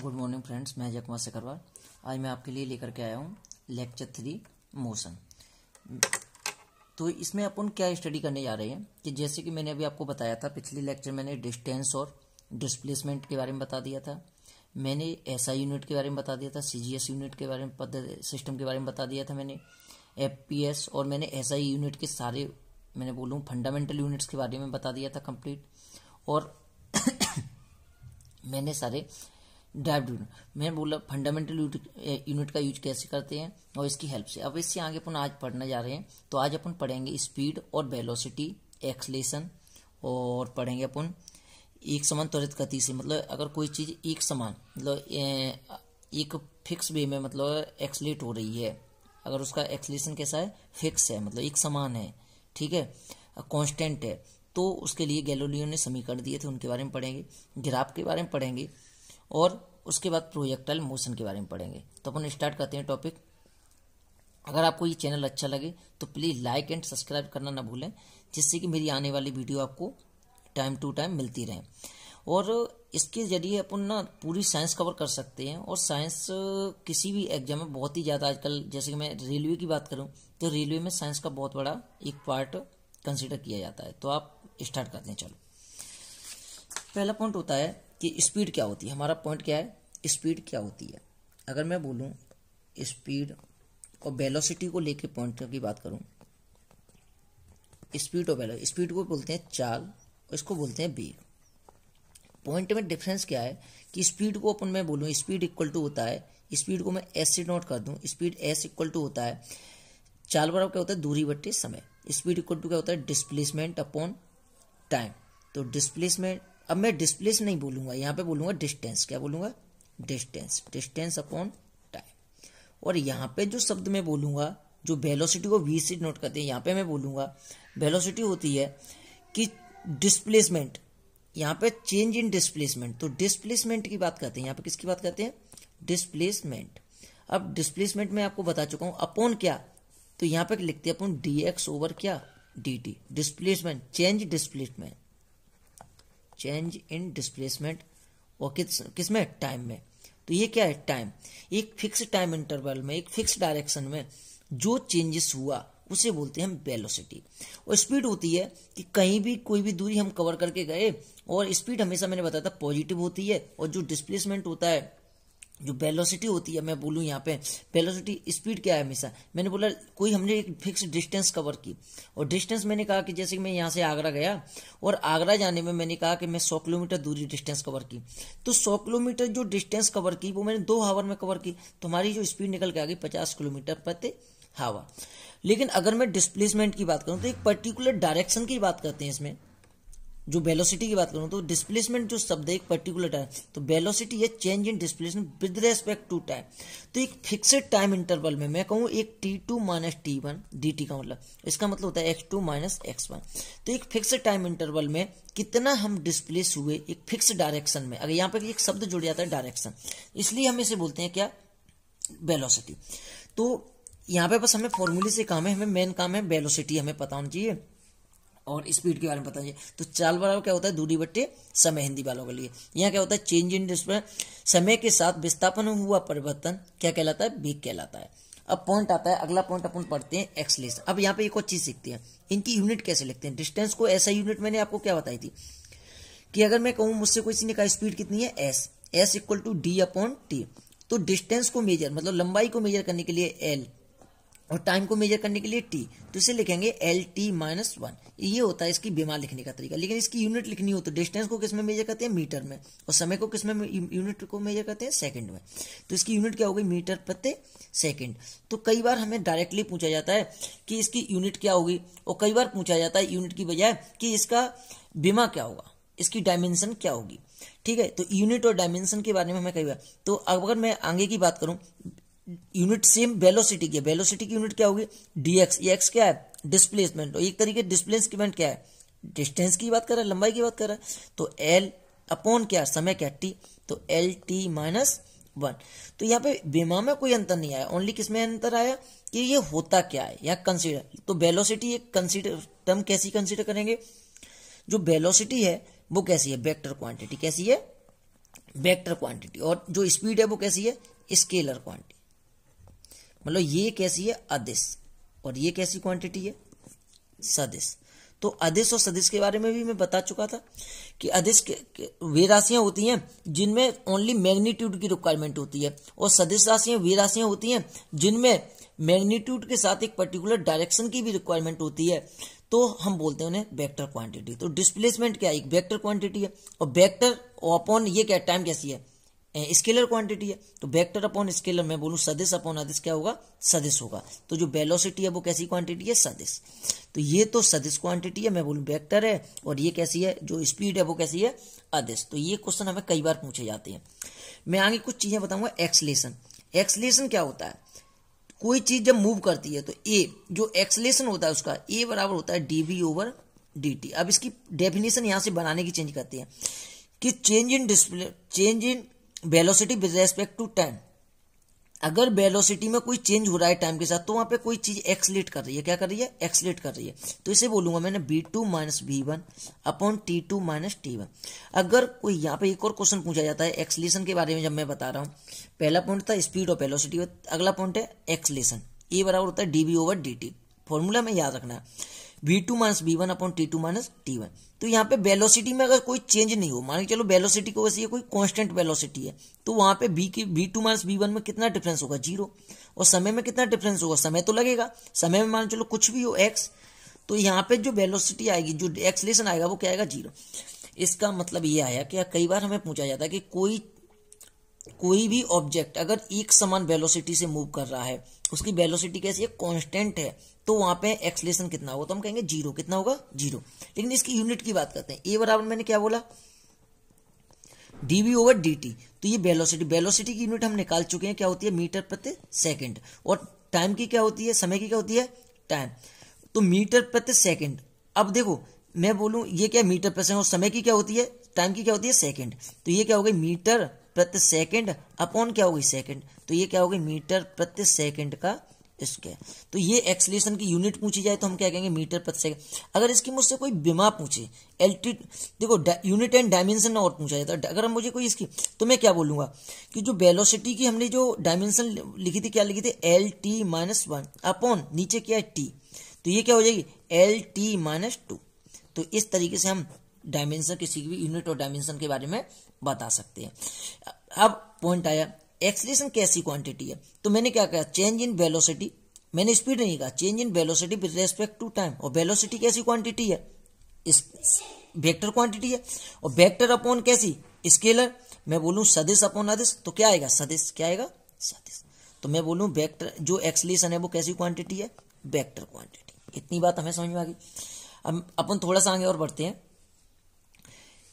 good morning friends मैं जकमा सकरवाल आज मैं आपके लिए लेकर के आया हूँ लेक्चर थ्री मोशन तो इसमें अपन क्या स्टडी करने जा रहे हैं कि जैसे कि मैंने अभी आपको बताया था पिछले लेक्चर मैंने डिस्टेंस और डिस्प्लेसमेंट के बारे में बता दिया था मैंने एस SI यूनिट के बारे में बता दिया था सी यूनिट के बारे में पद सिस्टम के बारे में बता दिया था मैंने एफ और मैंने एस SI यूनिट के सारे मैंने बोलूँ फंडामेंटल यूनिट्स के बारे में बता दिया था कम्प्लीट और मैंने सारे डाइव यूनिट मैं बोला फंडामेंटल यूनिट eh, का यूज कैसे करते हैं और इसकी हेल्प से अब इससे आगे अपन आज पढ़ने जा रहे हैं तो आज अपन पढ़ेंगे स्पीड और वेलोसिटी एक्सलेशन और पढ़ेंगे अपन एक समान त्वरित गति से मतलब अगर कोई चीज़ एक समान मतलब eh, एक फिक्स वे में मतलब एक्सलेट हो रही है अगर उसका एक्सलेशन कैसा है फिक्स है मतलब एक समान है ठीक है कॉन्स्टेंट है तो उसके लिए गैलोलियो ने समीकरण दिए थे उनके बारे में पढ़ेंगे ग्राफ के बारे में पढ़ेंगे और उसके बाद प्रोजेक्टाइल मोशन के बारे में पढ़ेंगे तो अपन स्टार्ट करते हैं टॉपिक अगर आपको ये चैनल अच्छा लगे तो प्लीज़ लाइक एंड सब्सक्राइब करना ना भूलें जिससे कि मेरी आने वाली वीडियो आपको टाइम टू टाइम मिलती रहे और इसके जरिए अपन ना पूरी साइंस कवर कर सकते हैं और साइंस किसी भी एग्जाम में बहुत ही ज़्यादा आजकल जैसे कि मैं रेलवे की बात करूँ तो रेलवे में साइंस का बहुत बड़ा एक पार्ट कंसिडर किया जाता है तो आप स्टार्ट करते हैं चलो पहला पॉइंट होता है कि स्पीड क्या होती है हमारा पॉइंट क्या है स्पीड क्या होती है अगर मैं बोलूँ स्पीड और वेलोसिटी को लेके पॉइंट की बात करूँ स्पीड और वेलो स्पीड को बोलते हैं चाल और इसको बोलते हैं बेग पॉइंट में डिफरेंस क्या है कि स्पीड को अपन मैं बोलूँ स्पीड इक्वल टू होता है स्पीड को मैं एस से नोट कर दूँ स्पीड एस इक्वल टू होता है चाल बराबर क्या होता है दूरी बट्टे समय स्पीड इक्वल टू क्या होता है डिस्प्लेसमेंट अपॉन टाइम तो डिस्प्लेसमेंट अब मैं डिस्प्लेस नहीं बोलूंगा यहां पे बोलूंगा डिस्टेंस क्या बोलूंगा डिस्टेंस डिस्टेंस अपॉन टाइम और यहां पे जो शब्द मैं बोलूंगा जो वेलोसिटी को वी से नोट करते हैं यहां पे मैं बोलूंगा वेलोसिटी होती है कि डिस्प्लेसमेंट यहां पे चेंज इन डिस्प्लेसमेंट तो डिस्प्लेसमेंट की बात करते हैं यहां पे किसकी बात करते हैं डिस्प्लेसमेंट अब डिस्प्लेसमेंट में आपको बता चुका हूं अपॉन क्या तो यहां पे लिखते हैं अपॉन डी एक्स ओवर क्या D displacement change displacement change in displacement और किस किस में टाइम में तो ये क्या है टाइम एक फिक्स टाइम इंटरवल में एक फिक्स डायरेक्शन में जो चेंजेस हुआ उसे बोलते हैं वेलोसिटी और स्पीड होती है कि कहीं भी कोई भी दूरी हम कवर करके गए और स्पीड हमेशा मैंने बताया था पॉजिटिव होती है और जो डिस्प्लेसमेंट होता है जो वेलोसिटी होती है मैं बोलूँ यहाँ पे वेलोसिटी स्पीड क्या है हमेशा मैंने बोला कोई हमने एक फिक्स डिस्टेंस कवर की और डिस्टेंस मैंने कहा कि जैसे कि मैं यहाँ से आगरा गया और आगरा जाने में मैंने कहा कि मैं सौ किलोमीटर दूरी डिस्टेंस कवर की तो सौ किलोमीटर जो डिस्टेंस कवर की वो मैंने दो हावर में कवर की तो हमारी जो स्पीड निकल के आ गई पचास किलोमीटर प्रति हावर लेकिन अगर मैं डिस्प्लेसमेंट की बात करूँ तो एक पर्टिकुलर डायरेक्शन की बात करते हैं इसमें जो वेलोसिटी की बात करूं तो डिस्प्लेसमेंट जो शब्द है एक पर्टिकुलर टाइम तो वेलोसिटी है change in displacement with respect to time तो एक फिक्सड टाइम इंटरवल में मैं कहूँ एक T two minus T one D T का मतलब इसका मतलब होता है X two minus X one तो एक फिक्सड टाइम इंटरवल में कितना हम डिस्प्लेस हुए एक फिक्स डायरेक्शन में अगर यहाँ पर एक शब्द जुड़ जाता है डायरेक्शन इसलिए हम इसे बोलते हैं क्या वेलोसिटी तो यहाँ पे बस हमें फॉर्मूले से काम है हमें मेन काम है वेलोसिटी हमें पता होना चाहिए और स्पीड के बारे में पता चल तो चाल बराबर क्या होता है दूरी बट्टे समय हिंदी वालों के लिए यहाँ क्या होता है चेंज इन डिस्प्ले समय के साथ विस्थापन हुआ परिवर्तन क्या कहलाता है बीक कहलाता है अब पॉइंट आता है अगला पॉइंट अपन पढ़ते हैं एक्सलेस अब यहाँ पे एक और चीज सीखते हैं इनकी यूनिट कैसे लिखते हैं डिस्टेंस को ऐसा यूनिट मैंने आपको क्या बताई थी कि अगर मैं कहूँ मुझसे किसी ने कहा स्पीड कितनी है S S equal to D upon T तो डिस्टेंस को मेजर मतलब लंबाई को मेजर करने के लिए एल और टाइम को मेजर करने के लिए टी तो इसे लिखेंगे एल टी माइनस वन ये होता है इसकी बीमार लिखने का तरीका लेकिन इसकी यूनिट लिखनी हो तो डिस्टेंस को किसमें मेजर करते हैं मीटर में और समय को किसमें यूनिट को मेजर करते हैं सेकंड में तो इसकी यूनिट क्या हो गई मीटर प्रति सेकंड तो कई बार हमें डायरेक्टली पूछा जाता है कि इसकी यूनिट क्या होगी और कई बार पूछा जाता है यूनिट की बजाय कि इसका बीमा क्या होगा इसकी डायमेंशन क्या होगी ठीक है तो यूनिट और डायमेंशन के बारे में हमें कई बार तो अगर मैं आगे की बात करूं यूनिट सेम वेलोसिटी की वेलोसिटी की यूनिट क्या होगी डीएक्स एक्स क्या है डिस्प्लेसमेंट और एक तरीके डिस्प्लेसमेंट क्या है डिस्टेंस की बात कर रहा है लंबाई की बात कर रहा है तो एल अपॉन क्या समय क्या टी तो एल टी माइनस वन तो यहाँ पे बीमा में कोई अंतर नहीं आया ओनली किसमें अंतर आया कि ये होता क्या है या कंसीडर तो वेलोसिटी एक कंसीडर टर्म कैसी कंसीडर करेंगे जो वेलोसिटी है वो कैसी है वेक्टर क्वांटिटी कैसी है वेक्टर क्वांटिटी और जो स्पीड है वो कैसी है स्केलर क्वांटिटी मतलब ये कैसी है अदिश और ये कैसी क्वांटिटी है सदिश तो अधिस और सदिश के बारे में भी मैं बता चुका था कि के वे राशियां होती हैं जिनमें ओनली मैग्नीट्यूड की रिक्वायरमेंट होती है और सदिश राशियां वे राशियां होती हैं जिनमें मैग्नीट्यूड के साथ एक पर्टिकुलर डायरेक्शन की भी रिक्वायरमेंट होती है तो हम बोलते हैं उन्हें वेक्टर क्वांटिटी तो डिस्प्लेसमेंट क्या है एक वेक्टर क्वांटिटी है और वेक्टर अपॉन ये क्या टाइम कैसी है स्केलर क्वांटिटी है तो वेक्टर अपॉन स्केलर मैं बोलूं सदिश अपॉन अदिश क्या होगा सदिश होगा तो जो वेलोसिटी है वो कैसी क्वांटिटी है सदिश तो ये तो सदिश क्वांटिटी है मैं बोलूं वेक्टर है और ये कैसी है जो स्पीड है वो कैसी है अदिश तो ये क्वेश्चन हमें कई बार पूछे जाते हैं मैं आगे कुछ चीज़ें बताऊंगा एक्सलेशन एक्सलेशन क्या होता है कोई चीज़ जब मूव करती है तो ए जो एक्सलेशन होता है उसका ए बराबर होता है d v over d t अब इसकी डेफिनेशन यहां से बनाने की चेंज करते हैं कि change in display change in velocity with respect to time अगर वेलोसिटी में कोई चेंज हो रहा है टाइम के साथ तो वहां पे कोई चीज एक्सलेट कर रही है क्या कर रही है एक्सलेट कर रही है तो इसे बोलूंगा मैंने b two minus b one upon t two minus T one अगर कोई यहाँ पे एक और क्वेश्चन पूछा जाता है एक्सलेशन के बारे में जब मैं बता रहा हूँ पहला पॉइंट था स्पीड और वेलोसिटी अगला पॉइंट है एक्सलेशन ए बराबर होता है d b over d t formula में याद रखना है v two minus v one upon t two minus T one तो यहाँ पे वेलोसिटी में अगर कोई चेंज नहीं हो मान के चलो वेलोसिटी को वैसे ये कोई कांस्टेंट वेलोसिटी है तो वहां पे बी की v two minus b one में कितना डिफरेंस होगा जीरो और समय में कितना डिफरेंस होगा समय तो लगेगा समय में मान चलो कुछ भी हो एक्स तो यहाँ पे जो वेलोसिटी आएगी जो एक्सलेशन आएगा वो क्या आएगा जीरो इसका मतलब ये आया कि कई बार हमें पूछा जाता है कि कोई कोई भी ऑब्जेक्ट अगर एक समान वेलोसिटी से मूव कर रहा है उसकी वेलोसिटी कैसी है कांस्टेंट है तो वहां पे एक्सलेशन कितना होगा तो हम कहेंगे जीरो कितना होगा जीरो लेकिन इसकी यूनिट की बात करते हैं ए बराबर मैंने क्या बोला डीवी ओवर डी तो ये वेलोसिटी वेलोसिटी की यूनिट हम निकाल चुके हैं क्या होती है मीटर प्रति सेकेंड और टाइम की क्या होती है समय की क्या होती है टाइम तो मीटर प्रति सेकेंड अब देखो मैं बोलूं ये क्या मीटर प्रति सेकंड और समय की क्या होती है टाइम की क्या होती है सेकंड तो ये क्या हो गई मीटर प्रति सेकंड अपॉन क्या होगी सेकंड तो ये क्या होगी मीटर प्रति सेकंड का स्क्वायर तो ये एक्सलेशन की यूनिट पूछी जाए तो हम क्या कहेंगे मीटर प्रति सेकंड अगर इसकी मुझसे कोई बीमा पूछे एल्टी देखो यूनिट एंड डायमेंशन और पूछा जाता है अगर मुझे कोई इसकी तो मैं क्या बोलूंगा कि जो बेलोसिटी की हमने जो डायमेंशन लिखी थी क्या लिखी थी l t minus one upon नीचे क्या है टी तो ये क्या हो जाएगी एल टी माइनस टू तो इस तरीके से हम डायमेंशन किसी भी यूनिट और डायमेंशन के बारे में बता सकते हैं अब पॉइंट आया एक्सलेशन कैसी क्वांटिटी है तो मैंने क्या कहा चेंज इन वेलोसिटी मैंने स्पीड नहीं कहा change in velocity with respect to time और वेलोसिटी कैसी क्वांटिटी है इस वेक्टर क्वांटिटी है और वेक्टर अपॉन कैसी स्केलर मैं बोलूं सदिश अपॉन अदिश तो क्या आएगा सदिश क्या आएगा सदिश तो मैं बोलूं वेक्टर जो एक्सलेशन है वो कैसी क्वांटिटी है वेक्टर क्वांटिटी इतनी बात हमें समझ में आ गई अब अपन थोड़ा सा आगे और बढ़ते हैं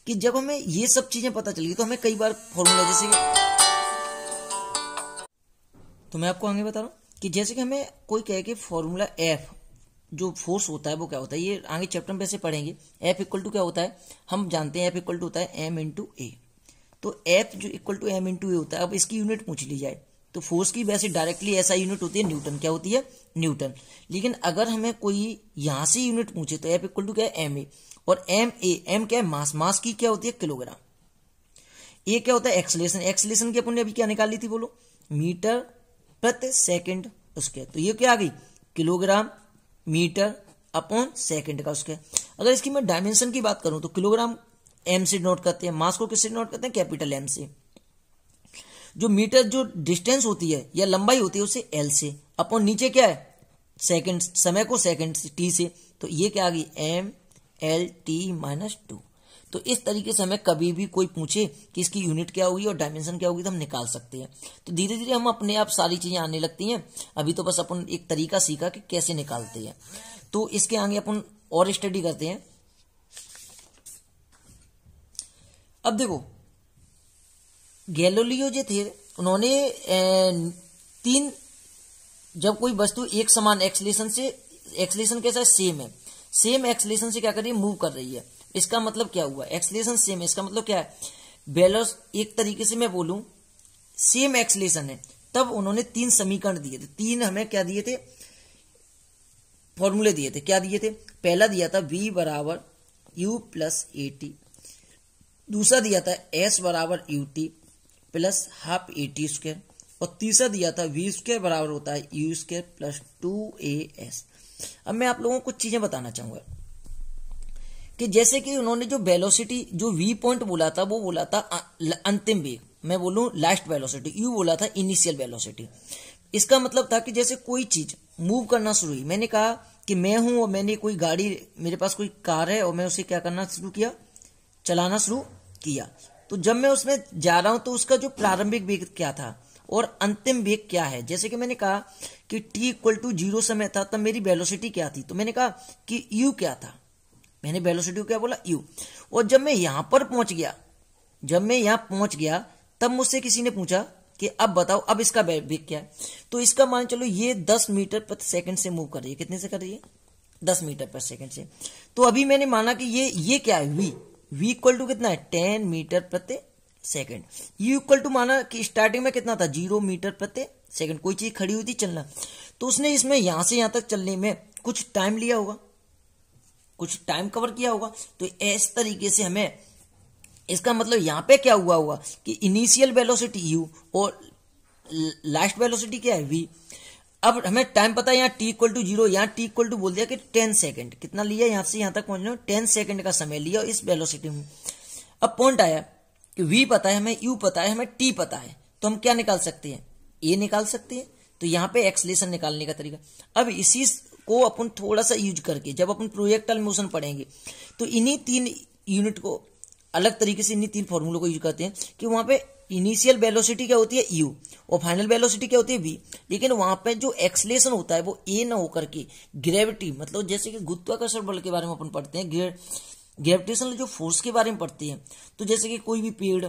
कि जब हमें ये सब चीजें पता चली तो हमें कई बार फॉर्मूला जैसे कि तो मैं आपको आगे बता रहा हूं कि जैसे कि हमें कोई कहे कि फॉर्मूला एफ जो फोर्स होता है वो क्या होता है ये आगे चैप्टर में से पढ़ेंगे एफ इक्वल टू क्या होता है हम जानते हैं एफ इक्वल टू होता है एम इंटू ए तो एफ जो equal to m into a होता है अब इसकी यूनिट पूछ ली जाए तो फोर्स की वैसे डायरेक्टली ऐसा यूनिट होती है न्यूटन क्या होती है न्यूटन लेकिन अगर हमें कोई यहाँ से यूनिट पूछे तो एफ इक्वल टू क्या है एम ए और एम ए एम क्या है मास मास की क्या होती है किलोग्राम ए क्या होता है एक्सलेशन एक्सलेशन की अपन ने अभी क्या निकाल ली थी बोलो मीटर प्रति सेकंड उसके तो ये क्या आ गई किलोग्राम मीटर अपॉन सेकंड का उसके अगर इसकी मैं डायमेंशन की बात करूं तो किलोग्राम एम से नोट करते हैं मास को किससे नोट करते हैं कैपिटल एम से जो मीटर जो डिस्टेंस होती है या लंबाई होती है उसे एल से अपॉन नीचे क्या है सेकंड समय को सेकंड से टी से तो ये क्या आ गई m l t minus two तो इस तरीके से हमें कभी भी कोई पूछे कि इसकी यूनिट क्या होगी और डायमेंशन क्या होगी तो हम निकाल सकते हैं तो धीरे धीरे हम अपने आप सारी चीजें आने लगती हैं अभी तो बस अपन एक तरीका सीखा कि कैसे निकालते हैं तो इसके आगे अपन और स्टडी करते हैं अब देखो गैलोलियो जो थे उन्होंने तीन जब कोई वस्तु एक समान एक्सलेशन से एक्सलेशन कैसा सेम है सेम एक्सलेशन से क्या कर रही है मूव कर रही है इसका मतलब क्या हुआ एक्सलेशन सेम है इसका मतलब क्या है बेलोस एक तरीके से मैं बोलू सेम एक्सलेशन है तब उन्होंने तीन समीकरण दिए थे तीन हमें क्या दिए थे फॉर्मूले दिए थे क्या दिए थे पहला दिया था वी बराबर यू प्लस ए टी दूसरा दिया था एस बराबर u t plus half a t square और तीसरा दिया था वी स्क्वायर बराबर होता है u square plus two a s अब मैं आप लोगों को कुछ चीजें बताना चाहूंगा कि जैसे कि उन्होंने जो वेलोसिटी जो वी पॉइंट बोला था वो बोला था अंतिम वेग मैं बोलू लास्ट वेलोसिटी यू बोला था इनिशियल वेलोसिटी इसका मतलब था कि जैसे कोई चीज मूव करना शुरू हुई मैंने कहा कि मैं हूं और मैंने कोई गाड़ी मेरे पास कोई कार है और मैं उसे क्या करना शुरू किया चलाना शुरू किया तो जब मैं उसमें जा रहा हूं तो उसका जो प्रारंभिक वेग क्या था और अंतिम वेग क्या है जैसे कि मैंने कहा कि t इक्वल टू जीरो समय था तब मेरी वेलोसिटी क्या थी तो मैंने कहा कि u क्या था मैंने वेलोसिटी क्या बोला u और जब मैं यहां पर पहुंच गया जब मैं यहां पहुंच गया तब मुझसे किसी ने पूछा कि अब बताओ अब इसका वेग क्या है तो इसका मान चलो ये दस मीटर प्रति सेकंड से मूव कर रही है कितने से कर रही है दस मीटर पर सेकंड से तो अभी मैंने माना कि ये ये क्या है वी वी इक्वल टू कितना है टेन मीटर प्रति सेकेंड यू इक्वल टू माना कि स्टार्टिंग में कितना था जीरो मीटर प्रति सेकेंड कोई चीज खड़ी हुई थी चलना तो उसने इसमें यहां से यहां तक चलने में कुछ टाइम लिया होगा कुछ टाइम कवर किया होगा तो इस तरीके से हमें इसका मतलब यहां पे क्या हुआ हुआ कि इनिशियल वेलोसिटी यू और लास्ट वेलोसिटी क्या है वी अब हमें टाइम पता है यहां टी इक्वल टू जीरो यहां टी इक्वल टू बोल दिया कि टेन सेकंड कितना लिया यहां से यहां तक पहुंचने टेन सेकंड का समय लिया इस वेलोसिटी में अब पॉइंट आया कि वी पता है हमें यू पता है हमें टी पता है तो हम क्या निकाल सकते हैं ए निकाल सकते हैं तो यहाँ पे एक्सलेशन निकालने का तरीका अब इसी को अपन थोड़ा सा यूज करके जब अपन प्रोजेक्टल मोशन पढ़ेंगे तो इन्हीं तीन यूनिट को अलग तरीके से इन्हीं तीन फॉर्मूलों को यूज करते हैं कि वहां पे इनिशियल वेलोसिटी क्या होती है यू और फाइनल वेलोसिटी क्या होती है वी लेकिन वहां पे जो एक्सलेशन होता है वो ए ना होकर के ग्रेविटी मतलब जैसे कि गुत्वाकर्षण बल के बारे में अपन पढ़ते हैं ग्रेविटेशनल जो फोर्स के बारे में पढ़ते हैं तो जैसे कि कोई भी पेड़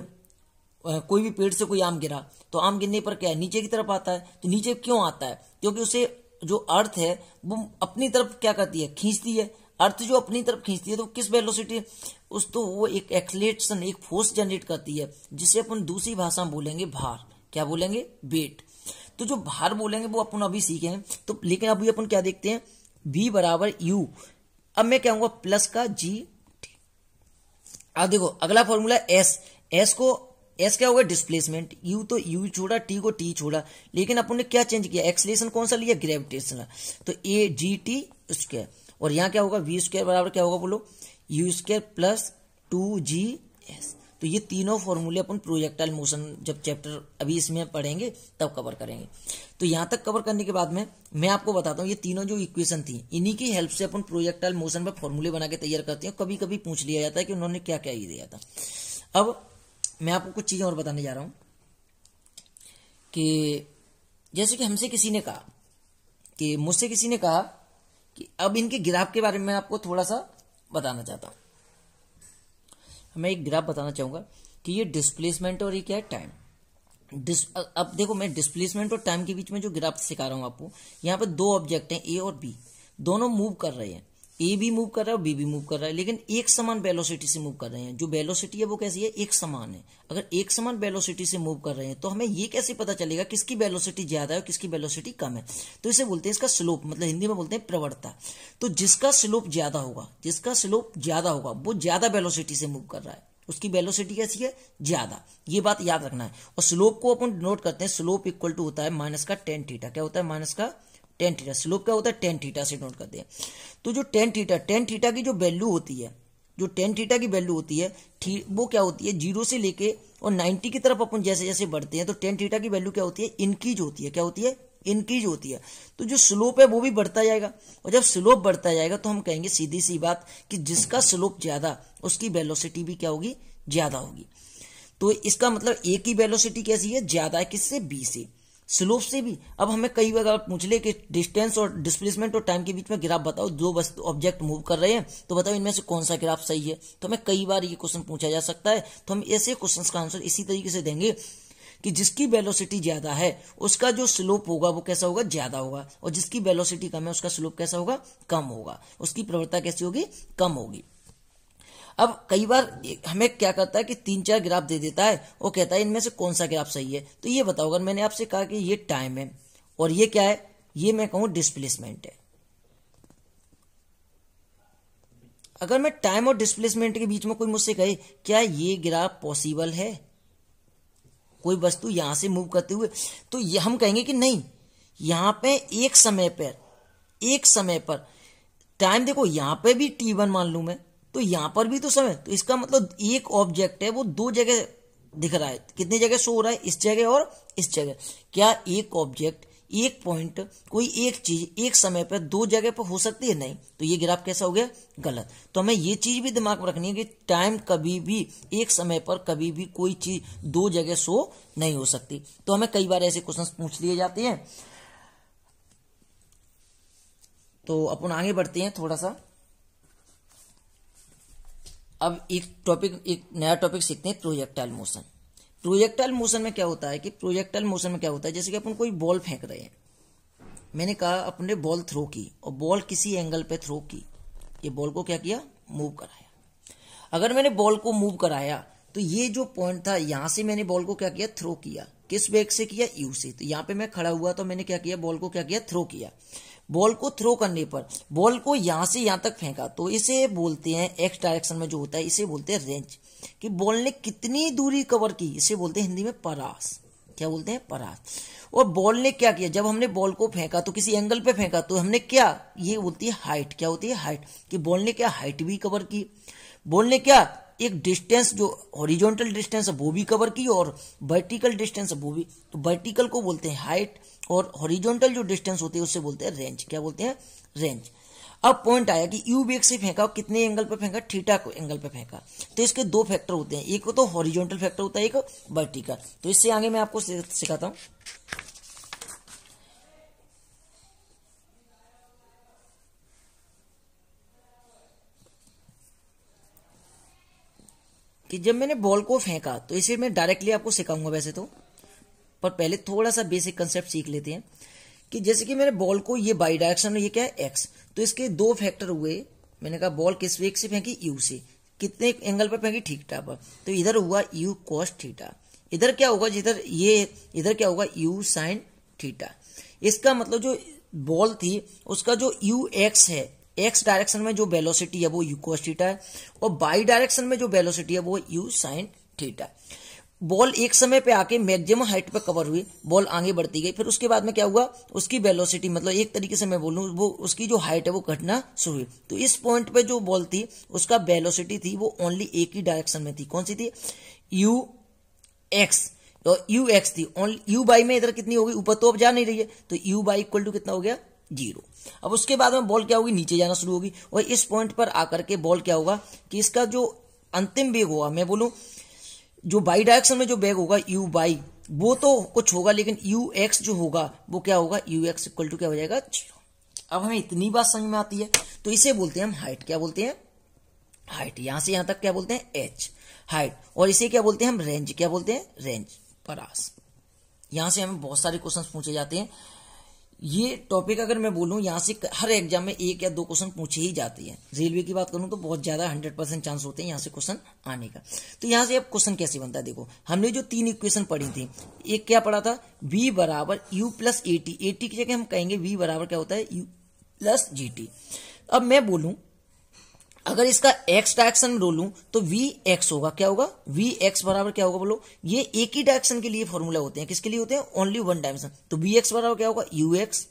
कोई भी पेड़ से कोई आम गिरा तो आम गिरने पर क्या है नीचे की तरफ आता है तो नीचे क्यों आता है क्योंकि उसे जो अर्थ है वो अपनी तरफ क्या करती है खींचती है अर्थ जो अपनी तरफ खींचती है तो किस वेलोसिटी उस तो वो एक एक्सलेशन एक फोर्स जनरेट करती है जिसे अपन दूसरी भाषा में बोलेंगे भार क्या बोलेंगे वेट तो जो भार बोलेंगे वो अपन अभी सीखे हैं तो लेकिन अभी अपन क्या देखते हैं बी बराबर यू अब मैं कहूँगा प्लस का जी अब देखो अगला फॉर्मूला एस एस को एस क्या होगा डिस्प्लेसमेंट यू तो यू छोड़ा टी को टी छोड़ा लेकिन अपन ने क्या चेंज किया एक्सलेशन कौन सा लिया ग्रेविटेशन तो ए जी टी स्क्वायर और यहां क्या होगा वी स्क्वायर बराबर क्या होगा बोलो u square plus two g s तो ये तीनों फॉर्मूले अपन प्रोजेक्टाइल मोशन जब चैप्टर अभी इसमें पढ़ेंगे तब कवर करेंगे तो यहां तक कवर करने के बाद में मैं आपको बताता हूँ ये तीनों जो इक्वेशन थी इन्हीं की हेल्प से अपन प्रोजेक्टाइल मोशन पर फॉर्मूले बना के तैयार करते हैं कभी कभी पूछ लिया जाता है कि उन्होंने क्या क्या दिया था अब मैं आपको कुछ चीज़ें और बताने जा रहा हूं कि जैसे कि हमसे किसी ने कहा कि मुझसे किसी ने कहा कि अब इनके ग्राफ के बारे में आपको थोड़ा सा बताना चाहता हूं मैं एक ग्राफ बताना चाहूंगा कि ये डिस्प्लेसमेंट और ये क्या है टाइम अब देखो मैं डिस्प्लेसमेंट और टाइम के बीच में जो ग्राफ सिखा रहा हूँ आपको यहाँ पर दो ऑब्जेक्ट हैं ए और बी दोनों मूव कर रहे हैं ए भी मूव कर रहा है बी भी मूव कर रहा है लेकिन एक समान वेलोसिटी से मूव कर रहे हैं जो वेलोसिटी है वो कैसी है एक समान है अगर एक समान वेलोसिटी से मूव कर रहे हैं तो हमें ये कैसे पता चलेगा किसकी वेलोसिटी ज्यादा है और किसकी वेलोसिटी कम है तो इसे बोलते हैं इसका स्लोप मतलब हिंदी में बोलते हैं प्रवणता तो जिसका स्लोप ज्यादा होगा जिसका स्लोप ज्यादा होगा वो ज्यादा वेलोसिटी से मूव कर रहा है उसकी वेलोसिटी कैसी है ज्यादा ये बात याद रखना है और स्लोप को अपन नोट करते हैं स्लोप इक्वल टू होता है माइनस का टेन थीटा क्या होता है माइनस का टेन थीटा स्लोप क्या होता है टेन थीटा से नोट करते हैं तो जो टेन थीटा टेन थीटा की जो वैल्यू होती है जो टेन थीटा की वैल्यू होती है थी, वो क्या होती है जीरो से लेके और नाइन्टी की तरफ अपन जैसे जैसे बढ़ते हैं तो टेन थीटा की वैल्यू क्या होती है इनक्रीज होती है क्या होती है इनक्रीज होती है तो जो स्लोप है वो भी बढ़ता जाएगा और जब स्लोप बढ़ता जाएगा तो हम कहेंगे सीधी सी बात कि जिसका स्लोप ज्यादा उसकी वेलोसिटी भी क्या होगी ज्यादा होगी तो इसका मतलब ए की वेलोसिटी कैसी है ज्यादा है किससे बी से स्लोप से भी अब हमें कई बार पूछ ले कि डिस्टेंस और डिस्प्लेसमेंट और टाइम के बीच में ग्राफ बताओ दो वस्तु ऑब्जेक्ट मूव कर रहे हैं तो बताओ इनमें से कौन सा ग्राफ सही है तो हमें कई बार ये क्वेश्चन पूछा जा सकता है तो हम ऐसे क्वेश्चन का आंसर इसी तरीके से देंगे कि जिसकी वेलोसिटी ज्यादा है उसका जो स्लोप होगा वो कैसा होगा ज्यादा होगा और जिसकी वेलोसिटी कम है उसका स्लोप कैसा होगा कम होगा उसकी प्रवृत्ता कैसी होगी कम होगी अब कई बार हमें क्या करता है कि तीन चार ग्राफ दे देता है वो कहता है इनमें से कौन सा ग्राफ सही है तो ये बताओ अगर मैंने आपसे कहा कि ये टाइम है और ये क्या है ये मैं कहूं डिस्प्लेसमेंट है अगर मैं टाइम और डिस्प्लेसमेंट के बीच में कोई मुझसे कहे क्या ये ग्राफ पॉसिबल है कोई वस्तु यहां से मूव करते हुए तो हम कहेंगे कि नहीं यहां पे एक समय पर एक समय पर टाइम देखो यहां पे भी टी वन मान लू मैं तो यहां पर भी तो समय तो इसका मतलब एक ऑब्जेक्ट है वो दो जगह दिख रहा है कितनी जगह शो हो रहा है इस जगह और इस जगह क्या एक ऑब्जेक्ट एक पॉइंट कोई एक चीज एक समय पर दो जगह पर हो सकती है नहीं तो ये ग्राफ कैसा हो गया गलत तो हमें ये चीज भी दिमाग में रखनी है कि टाइम कभी भी एक समय पर कभी भी कोई चीज दो जगह शो नहीं हो सकती तो हमें कई बार ऐसे क्वेश्चन पूछ लिए जाते हैं तो अपन आगे बढ़ते हैं थोड़ा सा अब एक टॉपिक एक नया टॉपिक सीखते हैं प्रोजेक्टाइल मोशन प्रोजेक्टाइल मोशन में क्या होता है कि प्रोजेक्टाइल मोशन में क्या होता है जैसे कि अपन कोई बॉल फेंक रहे हैं मैंने कहा अपने बॉल थ्रो की और बॉल किसी एंगल पे थ्रो की ये बॉल को क्या किया मूव कराया अगर मैंने बॉल को मूव कराया तो ये जो पॉइंट था यहां से मैंने बॉल को क्या किया थ्रो किया किस वेग से किया यू से तो यहां पे मैं खड़ा हुआ तो मैंने क्या किया बॉल को क्या किया थ्रो किया बॉल को थ्रो करने पर बॉल को यहां से यहां तक फेंका तो इसे बोलते हैं एक्स डायरेक्शन में जो होता है इसे बोलते हैं रेंज कि बॉल ने कितनी दूरी कवर की इसे बोलते हैं हिंदी में परास क्या बोलते हैं परास और बॉल ने क्या किया जब हमने बॉल को फेंका तो किसी एंगल पे फेंका तो हमने क्या ये बोलती है हाइट क्या होती है हाइट कि बॉल ने क्या हाइट भी कवर की बॉल ने क्या एक डिस्टेंस जो हॉरिजॉन्टल डिस्टेंस है वो भी कवर की और वर्टिकल डिस्टेंस है वो भी तो वर्टिकल को बोलते हैं हाइट और हॉरिजॉन्टल जो डिस्टेंस होती है उससे बोलते हैं रेंज क्या बोलते हैं रेंज अब पॉइंट आया कि यू बेग से फेंका कितने एंगल पर फेंका थीटा को एंगल पर फेंका तो इसके दो फैक्टर होते हैं एक तो हॉरिजॉन्टल फैक्टर होता है एक वर्टिकल तो इससे आगे मैं आपको सिखाता हूँ कि जब मैंने बॉल को फेंका तो इसे मैं डायरेक्टली आपको सिखाऊंगा वैसे तो पर पहले थोड़ा सा बेसिक कंसेप्ट सीख लेते हैं कि जैसे कि मैंने बॉल को ये बाई डायरेक्शन ये क्या है एक्स तो इसके दो फैक्टर हुए मैंने कहा बॉल किस वे से फेंकी यू से कितने एंगल पर फेंकी ठाक पर तो इधर हुआ यू कॉस ठीटा इधर क्या होगा जिधर ये इधर क्या होगा यू साइन ठीटा इसका मतलब जो बॉल थी उसका जो यू एक्स है एक्स डायरेक्शन में जो वेलोसिटी है वो यू कोस थीटा है और बाई डायरेक्शन में जो वेलोसिटी है वो यू साइन थीटा बॉल एक समय पे आके मैक्सिमम हाइट पे कवर हुई बॉल आगे बढ़ती गई फिर उसके बाद में क्या हुआ उसकी वेलोसिटी मतलब एक तरीके से मैं बोलूं वो उसकी जो हाइट है वो घटना शुरू हुई तो इस पॉइंट पे जो बॉल थी उसका वेलोसिटी थी वो ओनली एक ही डायरेक्शन में थी कौन सी थी यू एक्स तो यू एक्स थी ओनली यू बाई में इधर कितनी होगी ऊपर तो अब जा नहीं रही है तो यू बाई इक्वल टू कितना हो गया जीरो अब उसके बाद में बॉल क्या होगी नीचे जाना शुरू होगी और इस पॉइंट पर आकर के बॉल क्या होगा कि इसका जो अंतिम बेग होगा मैं बोलूँ जो बाई डायरेक्शन में जो बैग होगा यू बाई वो तो कुछ होगा लेकिन यू एक्स जो होगा वो क्या होगा यू एक्स इक्वल टू क्या हो जाएगा जीरो अब हमें इतनी बात समझ में आती है तो इसे बोलते हैं हम हाइट क्या बोलते हैं हाइट यहां से यहां तक क्या बोलते हैं एच हाइट और इसे क्या बोलते हैं हम रेंज क्या बोलते हैं रेंज परास यहां से हमें बहुत सारे क्वेश्चन पूछे जाते हैं ये टॉपिक अगर मैं बोलूं यहाँ से हर एग्जाम में एक या दो क्वेश्चन पूछे ही जाते हैं रेलवे की बात करूं तो बहुत ज़्यादा हंड्रेड परसेंट चांस होते हैं यहाँ से क्वेश्चन आने का तो यहाँ से अब क्वेश्चन कैसे बनता है देखो हमने जो तीन इक्वेशन पढ़ी थी एक क्या पढ़ा था वी बराबर यू प्लस ए टी की जगह हम कहेंगे वी बराबर क्या होता है यू प्लस जी टी अब मैं बोलूं अगर इसका एक्स डायरेक्शन में रोलू तो वी एक्स होगा क्या होगा वी एक्स बराबर क्या होगा बोलो ये एक ही डायरेक्शन के लिए फॉर्मूला होते हैं किसके लिए होते हैं ओनली वन डायरेक्शन तो वी एक्स बराबर क्या होगा यू एक्स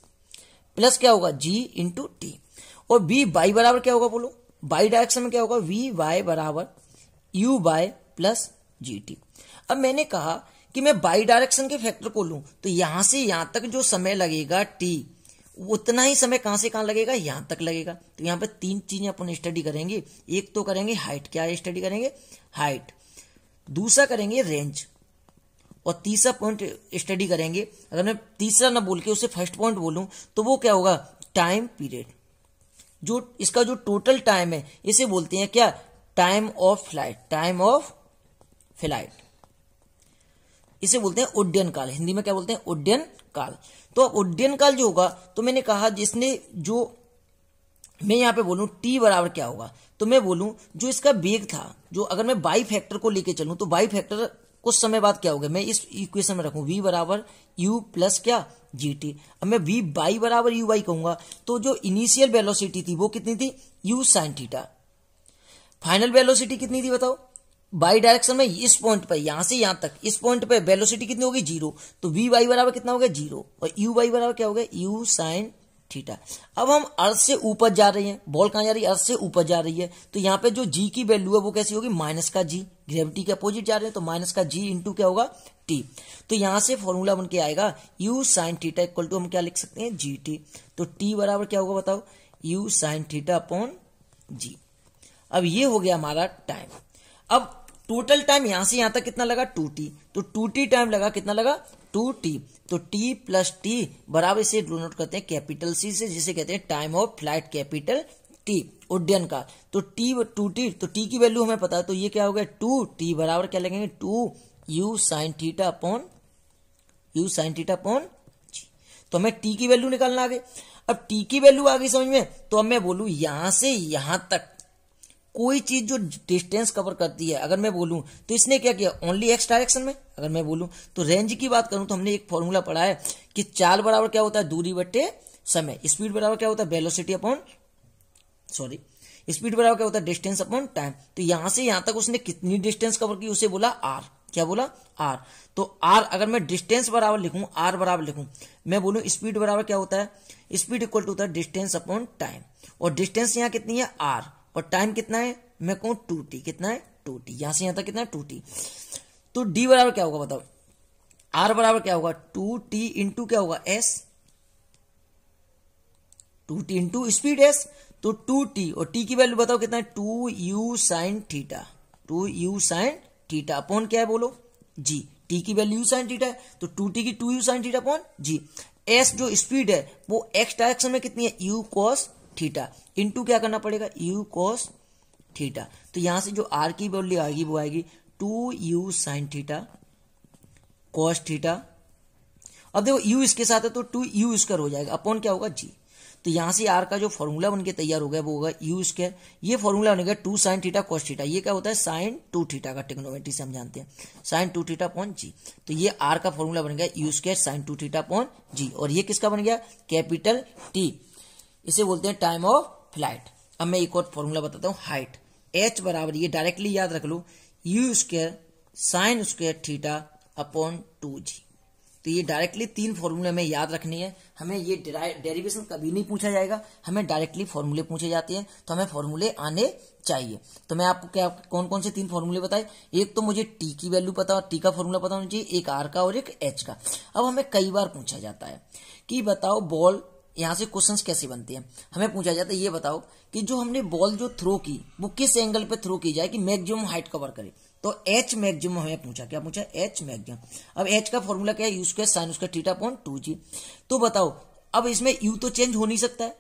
प्लस क्या होगा जी इंटू टी और बी बाई बराबर क्या होगा बोलो बाई डायरेक्शन में क्या होगा वी वाई बराबर u y plus g t अब मैंने कहा कि मैं बाई डायरेक्शन के फैक्टर को लूं तो यहां से यहां तक जो समय लगेगा टी उतना ही समय कहां से कहां लगेगा यहां तक लगेगा तो यहां पर तीन चीज़ें अपन स्टडी करेंगे एक तो करेंगे हाइट क्या स्टडी करेंगे हाइट दूसरा करेंगे रेंज और तीसरा पॉइंट स्टडी करेंगे अगर मैं तीसरा ना बोल के उसे फर्स्ट पॉइंट बोलूं तो वो क्या होगा टाइम पीरियड जो इसका जो टोटल टाइम है इसे बोलते हैं क्या time of flight time of flight इसे बोलते हैं उड्डयन काल हिंदी में क्या बोलते हैं उड्डयन काल तो अब उड्डयन काल जो होगा तो मैंने कहा जिसने जो मैं यहां पे बोलूँ टी बराबर क्या होगा तो मैं बोलू जो इसका बेग था जो अगर मैं बाई फैक्टर को लेके चलू तो बाई फैक्टर कुछ समय बाद क्या होगा मैं इस इक्वेशन में रखू वी बराबर यू प्लस क्या जी टी अब मैं वी बाई बराबर यू बाई कहूंगा तो जो इनिशियल वेलोसिटी थी वो कितनी थी u sine theta final velocity कितनी थी बताओ बाई डायरेक्शन में इस पॉइंट पर यहां से यहां तक इस पॉइंट पर वेलोसिटी कितनी होगी जीरो तो वी वाई बराबर कितना होगा जीरो और यू वाई बराबर क्या होगा यू साइन थीटा अब हम अर्थ से ऊपर जा रहे हैं बॉल कहां जा रही है अर्थ से ऊपर जा रही है तो यहां पे जो जी की वैल्यू है वो कैसी होगी माइनस का जी ग्रेविटी के अपोजिट जा रहे हैं तो माइनस का जी इंटू क्या होगा टी तो यहां से फॉर्मूला बन के आएगा u sine theta equal to हम क्या लिख सकते हैं जी टी तो टी बराबर क्या होगा बताओ u sine theta upon g अब ये हो गया हमारा टाइम अब टोटल टाइम यहां से यहां तक कितना लगा टू टी तो टू टी टाइम लगा कितना लगा टू टी तो टी प्लस टी बराबर इसे डोनोट करते हैं कैपिटल सी से जिसे कहते हैं time of flight capital t उड्डयन का तो टी टू टी तो टी की वैल्यू हमें पता है तो ये क्या हो गया टू टी बराबर क्या लगेंगे two u sine theta upon u sine theta upon तो हमें टी की वैल्यू निकालना आगे अब टी की वैल्यू आ गई समझ में तो अब मैं बोलू यहां से यहां तक कोई चीज जो डिस्टेंस कवर करती है अगर मैं बोलूं तो इसने क्या किया ओनली एक्स डायरेक्शन में अगर मैं बोलूं तो रेंज की बात करूं तो हमने एक फॉर्मूला पढ़ा है कि चाल बराबर क्या होता है दूरी बटे समय स्पीड बराबर क्या होता है वेलोसिटी अपॉन सॉरी स्पीड बराबर क्या होता है डिस्टेंस अपॉन टाइम तो यहां से यहां तक उसने कितनी डिस्टेंस कवर की उसे बोला आर क्या बोला आर तो आर अगर मैं डिस्टेंस बराबर लिखूं आर बराबर लिखूं मैं बोलूं स्पीड बराबर क्या होता है स्पीड इक्वल टू होता है डिस्टेंस अपॉन टाइम और डिस्टेंस यहां कितनी है आर और टाइम कितना है मैं कहूँ टू टी कितना है टू टी यहां से यहां तक कितना है टू टी तो डी बराबर क्या होगा बताओ आर बराबर क्या होगा टू टी इंटू क्या होगा s two t into speed s तो टू टी और टी की वैल्यू बताओ कितना है two u sine theta two u sine theta upon क्या है बोलो जी टी की वैल्यू साइन थीटा है तो टू टी की two u sine theta upon g s जो स्पीड है वो एक्स डायरेक्शन में कितनी है यू कॉस थीटा इंटू क्या करना पड़ेगा यू कॉस थीटा तो यहां से जो आर की वैल्यू आएगी वो आएगी two u sine theta cos theta अब देखो यू इसके साथ है तो टू यू स्क्वायर हो जाएगा अपॉन क्या होगा जी तो यहां से आर का जो फॉर्मूला बनके तैयार हो गया वो होगा यू स्क्वायर ये फॉर्मूला बनेगा two sine theta cos theta ये क्या होता है साइन टू थीटा का टेक्नोमेट्री से हम जानते हैं sine two theta upon g तो ये आर का फॉर्मूला बन गया u square sine two theta upon g और ये किसका बन गया कैपिटल टी इसे बोलते हैं टाइम ऑफ फ्लाइट अब मैं एक और फॉर्मूला बताता हूँ हाइट एच बराबर ये डायरेक्टली याद रख लो u square sine square theta upon two g तो ये डायरेक्टली तीन फॉर्मूले हमें याद रखनी है हमें ये डेरिवेशन कभी नहीं पूछा जाएगा हमें डायरेक्टली फॉर्मूले पूछे जाते हैं तो हमें फॉर्मूले आने चाहिए तो मैं आपको क्या कौन कौन से तीन फॉर्मूले बताए एक तो मुझे टी की वैल्यू पता टी का फॉर्मूला पता होना चाहिए एक आर का और एक एच का अब हमें कई बार पूछा जाता है कि बताओ बॉल यहाँ से क्वेश्चन कैसे बनते हैं हमें पूछा जाता है ये बताओ कि जो हमने बॉल जो थ्रो की वो किस एंगल पे थ्रो की जाए कि मैक्सिमम हाइट कवर करे तो एच मैक्सिमम हमें पूछा क्या पूछा एच मैक्सिमम अब एच का फॉर्मूला क्या है यू स्क्वायर साइन उसका टीटा पॉइंट टू जी तो बताओ अब इसमें यू तो चेंज हो नहीं सकता है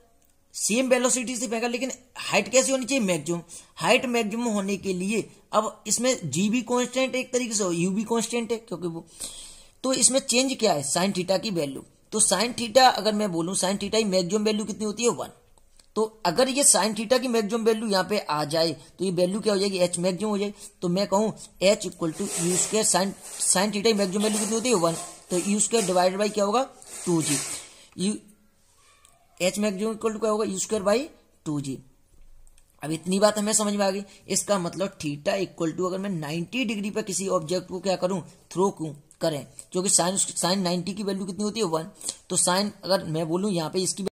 सेम वेलोसिटी से फेंका लेकिन हाइट कैसी होनी चाहिए मैक्सिमम हाइट मैक्सिमम होने के लिए अब इसमें जी भी कॉन्स्टेंट है एक तरीके से यू भी कॉन्स्टेंट है क्योंकि वो तो इसमें चेंज क्या है साइन थीटा की वैल्यू तो साइन थीटा अगर मैं बोलूं साइन थीटा की मैक्सिमम वैल्यू कितनी होती है वन तो अगर ये साइन थीटा की मैक्सिमम वैल्यू यहां पे आ जाए तो ये वैल्यू क्या हो जाएगी एच मैक्सिमम हो जाए तो मैं कहूं h equal to u square sine sine theta की मैक्सिमम वैल्यू कितनी होती है वन तो यू स्क्र डिवाइडेड बाई क्या होगा two g u h maximum equal to क्या होगा u square by two g अब इतनी बात हमें समझ में आ गई इसका मतलब थीटा इक्वल टू अगर मैं 90 डिग्री पर किसी ऑब्जेक्ट को क्या करूं थ्रो करूं करें जो कि साइन साइन नाइनटी की वैल्यू कितनी होती है वन तो साइन अगर मैं बोलूँ यहाँ पे इसकी